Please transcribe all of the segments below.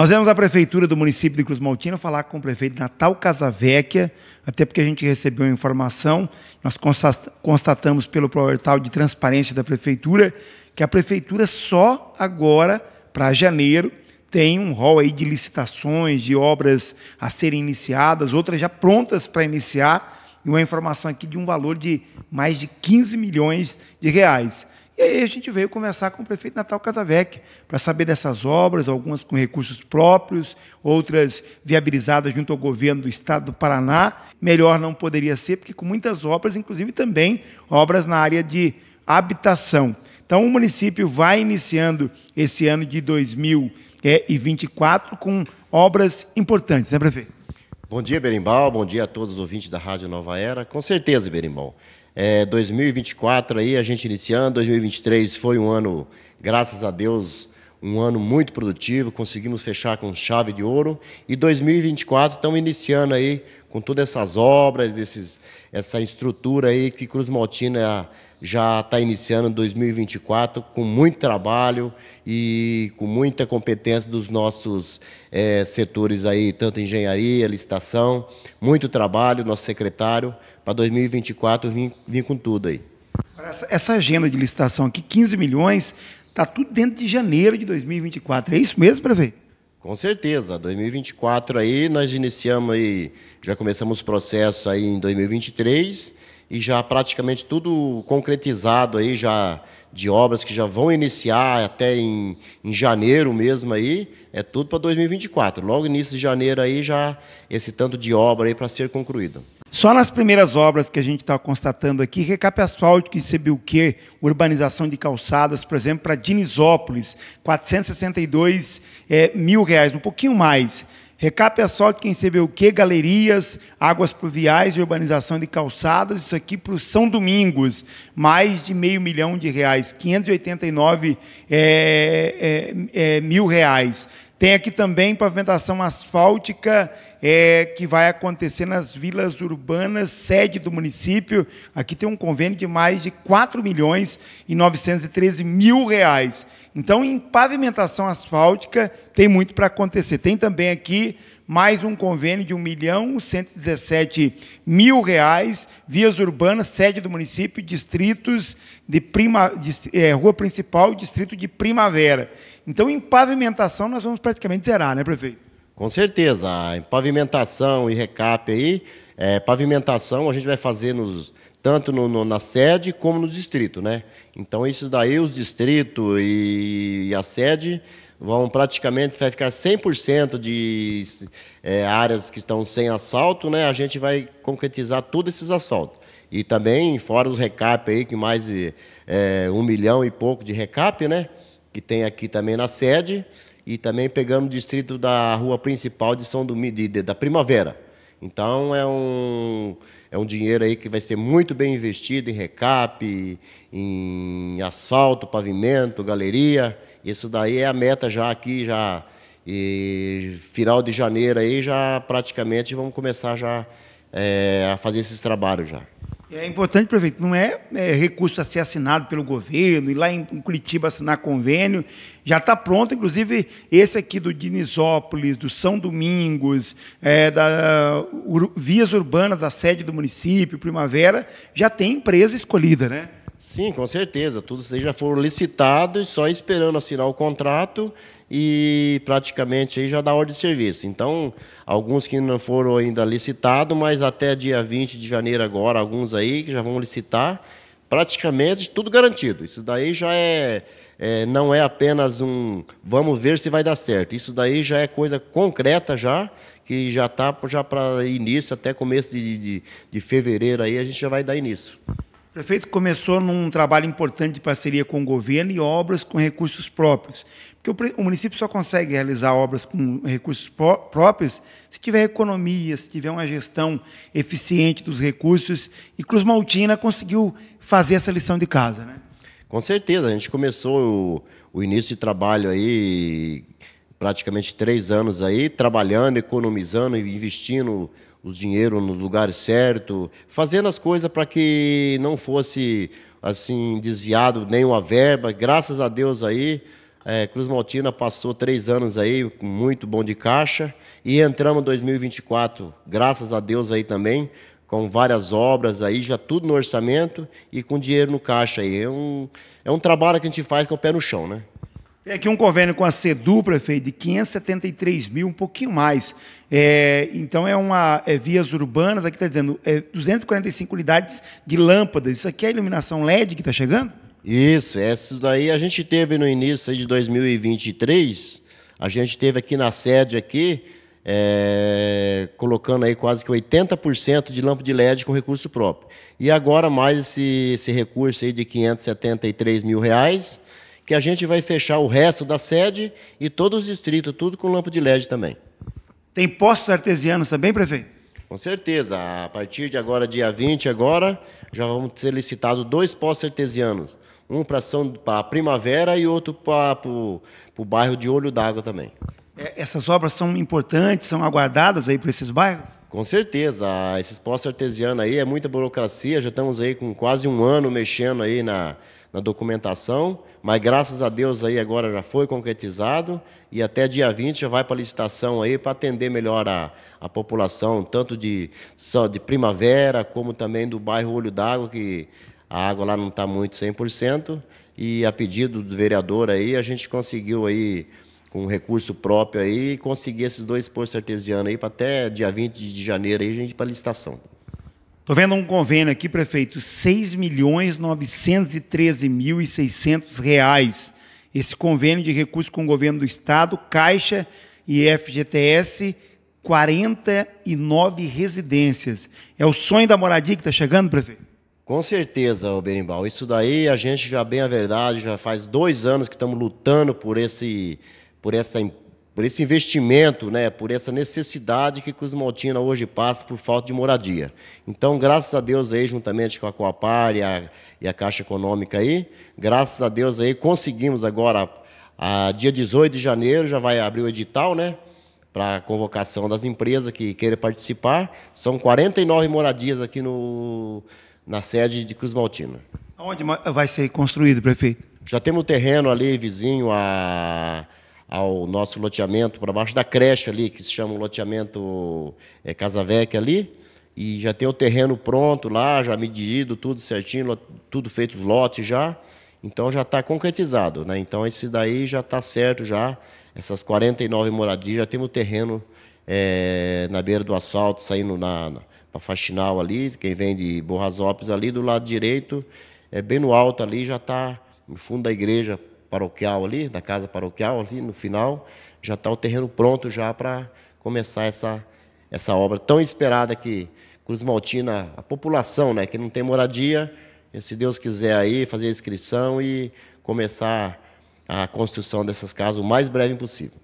Nós vemos a prefeitura do município de Cruz Maltina falar com o prefeito Natal Casavecchia, até porque a gente recebeu informação, nós constatamos pelo portal de transparência da prefeitura, que a prefeitura só agora, para janeiro, tem um rol aí de licitações, de obras a serem iniciadas, outras já prontas para iniciar, e uma informação aqui de um valor de mais de 15 milhões de reais. E aí a gente veio conversar com o prefeito Natal Casavec para saber dessas obras, algumas com recursos próprios, outras viabilizadas junto ao governo do estado do Paraná. Melhor não poderia ser, porque com muitas obras, inclusive também obras na área de habitação. Então, o município vai iniciando esse ano de 2024 com obras importantes, né, prefeito? Bom dia, Berimbau. Bom dia a todos os ouvintes da Rádio Nova Era. Com certeza, Berimbau. É, 2024 aí a gente iniciando, 2023 foi um ano, graças a Deus, um ano muito produtivo, conseguimos fechar com chave de ouro e 2024 estamos iniciando aí com todas essas obras, esses, essa estrutura aí que Cruz Maltina é já está iniciando 2024 com muito trabalho e com muita competência dos nossos é, setores aí, tanto engenharia, licitação, muito trabalho, nosso secretário, para 2024 vir, vir com tudo aí. Essa, essa agenda de licitação aqui, 15 milhões, está tudo dentro de janeiro de 2024. É isso mesmo, prefeito? Com certeza, 2024 aí nós iniciamos aí, já começamos o processo aí em 2023 e já praticamente tudo concretizado aí, já de obras que já vão iniciar até em, em janeiro mesmo aí, é tudo para 2024. Logo início de janeiro aí já esse tanto de obra aí para ser concluída. Só nas primeiras obras que a gente está constatando aqui, recap asfáltico em Sebilquê, urbanização de calçadas, por exemplo, para Dinisópolis, 462 é, eh, mil reais, um pouquinho mais. Recap é de quem sabe o quê? Galerias, águas pluviais, urbanização de calçadas, isso aqui para o São Domingos, mais de meio milhão de reais, 589 é, é, é, mil reais. Tem aqui também pavimentação asfáltica é, que vai acontecer nas vilas urbanas, sede do município. Aqui tem um convênio de mais de 4 milhões e 913 mil reais. Então, em pavimentação asfáltica, tem muito para acontecer. Tem também aqui mais um convênio de R$ reais. vias urbanas, sede do município, distritos de prima, é, rua principal, distrito de primavera. Então, em pavimentação, nós vamos praticamente zerar, né, prefeito? Com certeza. Em pavimentação e recap aí, é, pavimentação a gente vai fazer nos tanto no, no, na sede como nos distrito, né? Então, esses daí, os distrito e, a sede vão praticamente vai ficar 100% de é, áreas que estão sem assalto, né? A gente vai concretizar todos esses assaltos. E também, fora os recap aí, que mais é, um milhão e pouco de recap, né? Que tem aqui também na sede. E também pegando o distrito da rua principal de São Domingo, da Primavera. Então, é um é um dinheiro aí que vai ser muito bem investido em recap, em asfalto, pavimento, galeria. Isso daí é a meta já aqui, já e final de janeiro aí já praticamente vamos começar já é, a fazer esses trabalhos já. É importante, prefeito, não é, é, recurso a ser assinado pelo governo, e lá em, Curitiba assinar convênio, já está pronto, inclusive esse aqui do Dinizópolis, do São Domingos, é, da uh, ur, Vias Urbanas, da sede do município, Primavera, já tem empresa escolhida, né? Sim, com certeza, tudo isso já foram licitados, só esperando assinar o contrato e praticamente aí já dá ordem de serviço. Então, alguns que não foram ainda licitados, mas até dia 20 de janeiro agora, alguns aí que já vão licitar, praticamente tudo garantido. Isso daí já é, é, não é apenas um vamos ver se vai dar certo. Isso daí já é coisa concreta já, que já está já para início, até começo de, de, de fevereiro aí a gente já vai dar início. O prefeito começou num trabalho importante de parceria com o governo e obras com recursos próprios. Porque o município só consegue realizar obras com recursos próprios se tiver economia, se tiver uma gestão eficiente dos recursos. E Cruz Maltina conseguiu fazer essa lição de casa, né? Com certeza. A gente começou o, o início de trabalho aí, praticamente três anos aí, trabalhando, economizando, investindo os dinheiro no lugar certo, fazendo as coisas para que não fosse assim desviado nenhuma verba. Graças a Deus aí é, Cruz Maltina passou três anos aí, muito bom de caixa. E entramos em 2024, graças a Deus aí também, com várias obras aí, já tudo no orçamento e com dinheiro no caixa aí. É um, é um trabalho que a gente faz com o pé no chão, né? Tem aqui um convênio com a CEDU, prefeito, de 573 mil, um pouquinho mais. É, então, é uma é vias urbanas, aqui está dizendo, é 245 unidades de lâmpadas. Isso aqui é iluminação LED que está chegando? Isso, isso daí a gente teve no início de 2023, a gente teve aqui na sede aqui, é, colocando aí quase que 80% de lâmpada de LED com recurso próprio. E agora mais esse, esse recurso aí de 573 mil reais, que a gente vai fechar o resto da sede e todos os distritos, tudo com lâmpada de LED também. Tem postos artesianos também, prefeito? Com certeza. A partir de agora, dia 20 agora, já vamos ser licitados dois postos artesianos. Um para a primavera e outro para o bairro de Olho d'Água também. É, essas obras são importantes, são aguardadas aí para esses bairros? Com certeza. Esses postos artesianos aí é muita burocracia. Já estamos aí com quase um ano mexendo aí na, na documentação, mas graças a Deus aí agora já foi concretizado e até dia 20 já vai para licitação aí para atender melhor a, a população, tanto de, de primavera como também do bairro Olho d'Água, que a água lá não está muito 100%, e a pedido do vereador aí, a gente conseguiu aí, com recurso próprio aí, conseguir esses dois postos artesianos aí, para até dia 20 de janeiro aí, a gente para licitação. Estou vendo um convênio aqui, prefeito, R$ milhões mil e reais. Esse convênio de recurso com o governo do Estado, Caixa e FGTS, 49 residências. É o sonho da moradia que está chegando, prefeito? Com certeza, o Berimbau. Isso daí a gente já bem a verdade, já faz dois anos que estamos lutando por esse, por essa, por esse investimento, né, por essa necessidade que Cosmotina hoje passa por falta de moradia. Então, graças a Deus aí, juntamente com a Coapar e a, e a Caixa Econômica aí, graças a Deus aí conseguimos agora, a, dia 18 de janeiro já vai abrir o edital, né? para a convocação das empresas que queiram participar. São 49 moradias aqui no, na sede de Cruz Maltina. Onde vai ser construído, prefeito? Já temos terreno ali vizinho a, ao nosso loteamento, para baixo da creche ali, que se chama o loteamento é, Casa ali. E já tem o terreno pronto lá, já medido, tudo certinho, tudo feito os lotes já. Então já está concretizado, né? Então esse daí já está certo já. Essas 49 moradias já temos terreno é, na beira do asfalto, saindo na para Faxinal ali, quem vem de Borrasópolis ali, do lado direito, é bem no alto ali, já está no fundo da igreja paroquial ali, da casa paroquial ali, no final, já está o terreno pronto já para começar essa, essa obra tão esperada que Cruz Maltina, a população, né, que não tem moradia, se Deus quiser aí, fazer a inscrição e começar a construção dessas casas o mais breve possível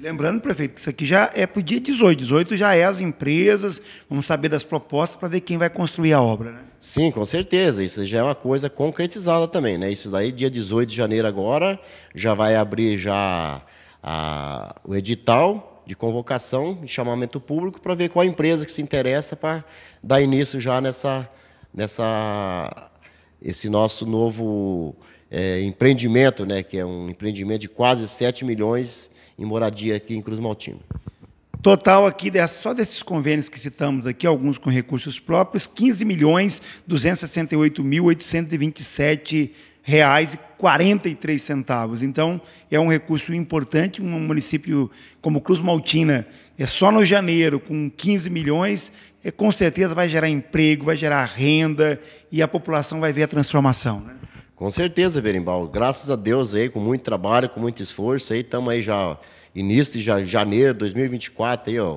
lembrando, prefeito, isso aqui já é para o dia 18. 18 já é as empresas, vamos saber das propostas para ver quem vai construir a obra, né? Sim, com certeza. Isso já é uma coisa concretizada também, né? Isso daí, dia 18 de janeiro agora, já vai abrir já a, o edital de convocação de chamamento público para ver qual empresa que se interessa para dar início já nessa, nessa esse nosso novo é, empreendimento, né? Que é um empreendimento de quase 7 milhões em moradia aqui em Cruz Maltina. Total aqui, só desses convênios que citamos aqui, alguns com recursos próprios, 15 milhões reais e 43 centavos. Então, é um recurso importante. Um município como Cruz Maltina, é só no janeiro, com 15 milhões, é, com certeza vai gerar emprego, vai gerar renda e a população vai ver a transformação. Né? Com certeza, Berimbau. Graças a Deus aí, com muito trabalho, com muito esforço aí, estamos aí já início de janeiro de 2024 aí, ó,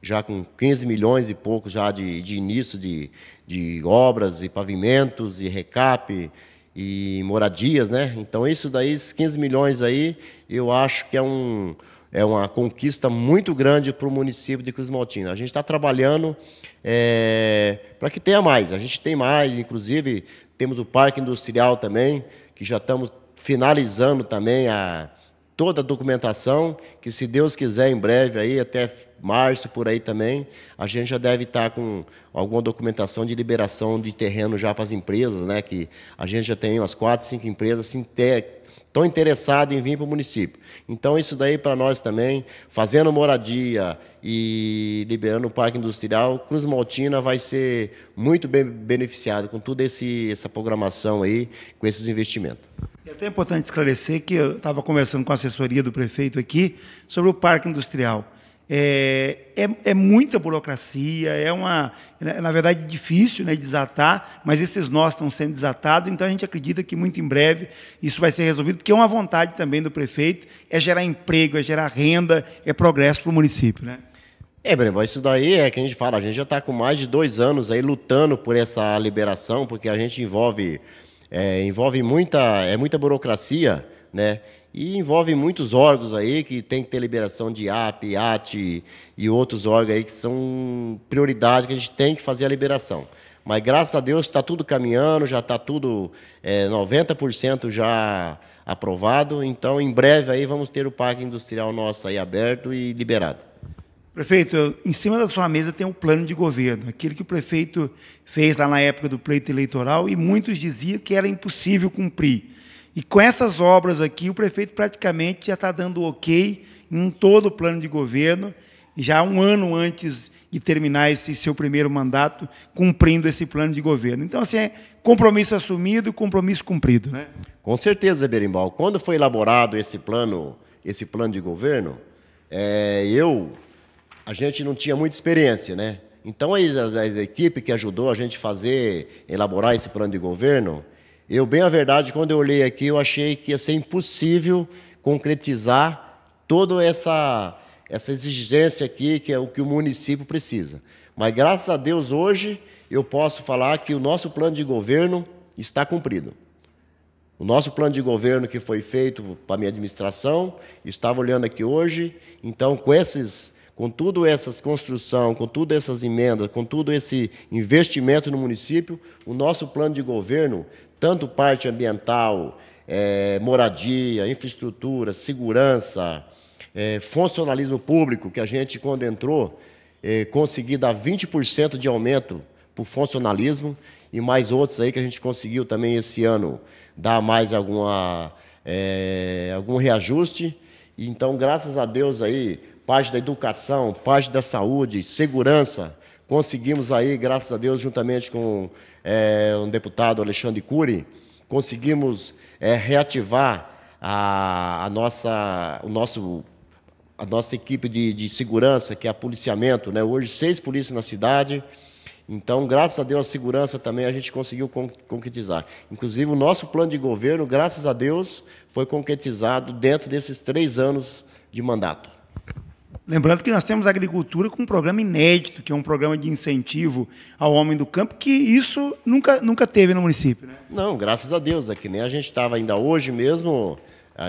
já com 15 milhões e pouco já de, de início de, de obras e pavimentos e recap e moradias, né? Então isso daí, esses 15 milhões aí, eu acho que é um é uma conquista muito grande para o município de Cruz Maltina. A gente está trabalhando é, para que tenha mais. A gente tem mais, inclusive temos o Parque Industrial também, que já estamos finalizando também a, toda a documentação, que se Deus quiser, em breve, aí, até março, por aí também, a gente já deve estar tá com alguma documentação de liberação de terreno já para as empresas, né? que a gente já tem umas quatro, cinco empresas assim, ter, estão interessados em vir para o município. Então, isso daí para nós também, fazendo moradia e liberando o parque industrial, Cruz Maltina vai ser muito bem beneficiado com toda essa programação aí, com esses investimentos. É até importante esclarecer que eu estava conversando com a assessoria do prefeito aqui sobre o parque industrial. É, é, é, muita burocracia, é uma, né, na verdade, difícil né, desatar, mas esses nós estão sendo desatados, então a gente acredita que muito em breve isso vai ser resolvido, porque é uma vontade também do prefeito, é gerar emprego, é gerar renda, é progresso para o município. Né? É, Breno, isso daí é que a gente fala, a gente já está com mais de dois anos aí lutando por essa liberação, porque a gente envolve é, envolve muita, é muita burocracia, né? E envolve muitos órgãos aí que tem que ter liberação de AP, AT e outros órgãos aí que são prioridade que a gente tem que fazer a liberação. Mas graças a Deus está tudo caminhando, já está tudo é, 90% já aprovado. Então, em breve aí vamos ter o parque industrial nosso aí aberto e liberado. Prefeito, em cima da sua mesa tem o um plano de governo, aquele que o prefeito fez lá na época do pleito eleitoral e muitos diziam que era impossível cumprir. E com essas obras aqui, o prefeito praticamente já está dando ok em todo o plano de governo, já um ano antes de terminar esse seu primeiro mandato, cumprindo esse plano de governo. Então, assim, é compromisso assumido, compromisso cumprido. Né? Com certeza, Berimbau. Quando foi elaborado esse plano, esse plano de governo, é, eu a gente não tinha muita experiência, né? Então, a, a, a equipe que ajudou a gente fazer, elaborar esse plano de governo, eu, bem a verdade, quando eu olhei aqui, eu achei que ia ser impossível concretizar toda essa, essa exigência aqui, que é o que o município precisa. Mas, graças a Deus, hoje, eu posso falar que o nosso plano de governo está cumprido. O nosso plano de governo que foi feito para a minha administração, estava olhando aqui hoje, então, com esses com tudo essas construção, com tudo essas emendas, com todo esse investimento no município, o nosso plano de governo, tanto parte ambiental, é, moradia, infraestrutura, segurança, é, funcionalismo público, que a gente, quando entrou, é, conseguiu dar 20% de aumento para o funcionalismo e mais outros aí que a gente conseguiu também esse ano dar mais alguma, é, algum reajuste. Então, graças a Deus aí, parte da educação, parte da saúde, segurança. Conseguimos aí, graças a Deus, juntamente com é, um deputado, Alexandre Cury, conseguimos é, reativar a, a, nossa, o nosso, a nossa equipe de, de segurança, que é a policiamento. Né? Hoje, seis polícias na cidade. Então, graças a Deus, a segurança também a gente conseguiu concretizar. Inclusive, o nosso plano de governo, graças a Deus, foi concretizado dentro desses três anos de mandato. Lembrando que nós temos agricultura com um programa inédito, que é um programa de incentivo ao homem do campo, que isso nunca, nunca teve no município. Né? Não, graças a Deus. É que nem a gente estava ainda hoje mesmo,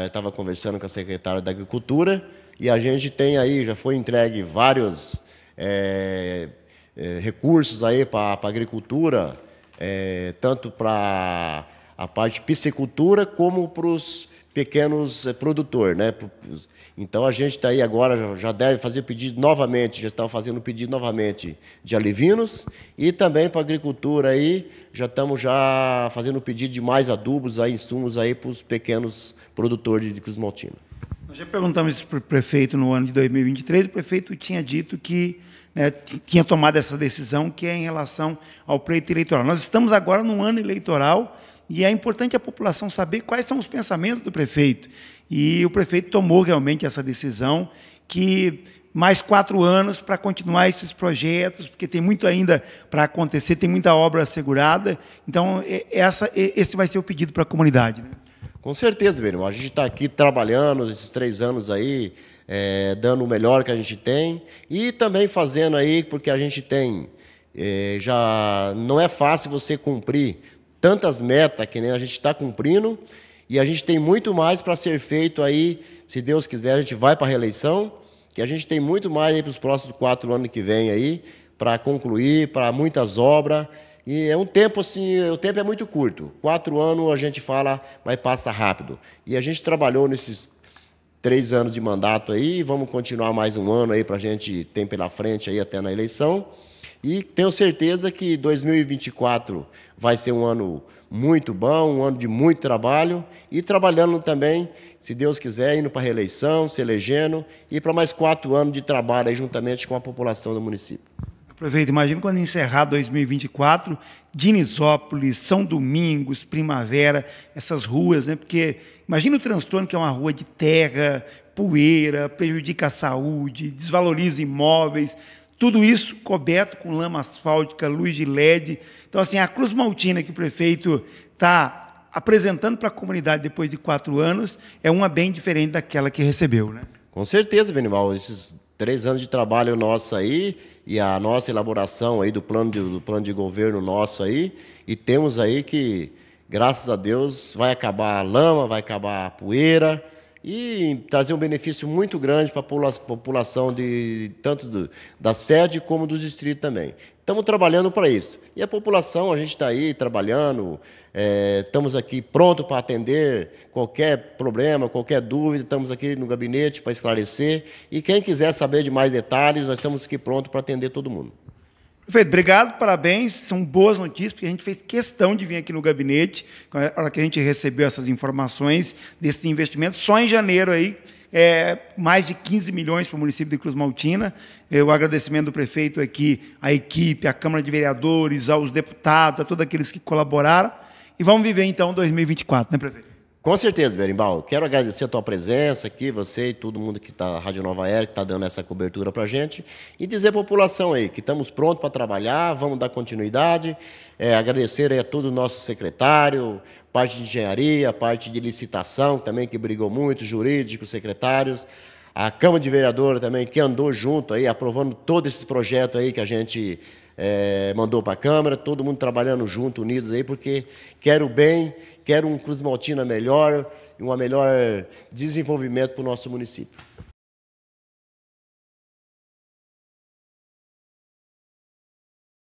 estava eh, conversando com a secretária da Agricultura, e a gente tem aí, já foi entregue vários é, é, recursos aí para a agricultura, é, tanto para a parte de piscicultura como para os pequenos eh, produtores. Né? Então a gente está aí agora, já deve fazer pedido novamente, já está fazendo pedido novamente de alivinos e também para a agricultura aí, já estamos já fazendo pedido de mais adubos, aí, insumos aí para os pequenos produtores de Cusmaltina. Nós já perguntamos isso para o prefeito no ano de 2023, o prefeito tinha dito que né, tinha tomado essa decisão que é em relação ao pleito eleitoral. Nós estamos agora no ano eleitoral e é importante a população saber quais são os pensamentos do prefeito. E o prefeito tomou realmente essa decisão que mais quatro anos para continuar esses projetos, porque tem muito ainda para acontecer, tem muita obra assegurada. Então, essa, esse vai ser o pedido para a comunidade. Né? Com certeza, meu irmão. A gente está aqui trabalhando esses três anos aí, é, dando o melhor que a gente tem e também fazendo aí, porque a gente tem. É, já não é fácil você cumprir tantas metas que nem a gente está cumprindo e a gente tem muito mais para ser feito aí, se Deus quiser, a gente vai para a reeleição, que a gente tem muito mais para os próximos quatro anos que vem aí, para concluir, para muitas obras. E é um tempo assim, o tempo é muito curto. Quatro anos a gente fala, mas passa rápido. E a gente trabalhou nesses três anos de mandato aí, vamos continuar mais um ano aí para a gente ter pela frente aí até na eleição. E tenho certeza que 2024 vai ser um ano muito bom, um ano de muito trabalho e trabalhando também, se Deus quiser, indo para a reeleição, se elegendo e para mais quatro anos de trabalho aí, juntamente com a população do município. Prefeito, imagina quando encerrar 2024, Dinizópolis, São Domingos, Primavera, essas ruas, né? Porque imagina o transtorno que é uma rua de terra, poeira, prejudica a saúde, desvaloriza imóveis. Tudo isso coberto com lama asfáltica, luz de LED. Então, assim, a Cruz Maltina que o prefeito está apresentando para a comunidade depois de quatro anos é uma bem diferente daquela que recebeu, né? Com certeza, Benival. Esses três anos de trabalho nosso aí e a nossa elaboração aí do plano de, do plano de governo nosso aí e temos aí que graças a Deus vai acabar a lama, vai acabar a poeira e trazer um benefício muito grande para a população de tanto do, da sede como do distrito também. Estamos trabalhando para isso. E a população, a gente está aí trabalhando, é, estamos aqui pronto para atender qualquer problema, qualquer dúvida, estamos aqui no gabinete para esclarecer. E quem quiser saber de mais detalhes, nós estamos aqui pronto para atender todo mundo. Prefeito, obrigado, parabéns. São boas notícias, porque a gente fez questão de vir aqui no gabinete, na hora que a gente recebeu essas informações desses investimentos, só em janeiro aí. É, mais de 15 milhões para o município de Cruz Maltina. É, o agradecimento do prefeito aqui, à equipe, à Câmara de Vereadores, aos deputados, a todos aqueles que colaboraram. E vamos viver então 2024, né, prefeito? Com certeza, Berimbau. Quero agradecer a tua presença aqui, você e todo mundo que está, Rádio Nova Era, que está dando essa cobertura para a gente. E dizer à população aí que estamos prontos para trabalhar, vamos dar continuidade. É, agradecer aí a todo o nosso secretário, parte de engenharia, parte de licitação também, que brigou muito, jurídico, secretários. A Câmara de Vereadores também, que andou junto aí, aprovando todo esse projeto aí que a gente é, mandou para a Câmara, todo mundo trabalhando junto, unidos aí, porque quero bem, quero um Cruz Maltina melhor, e um melhor desenvolvimento para o nosso município.